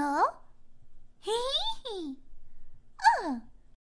のうん。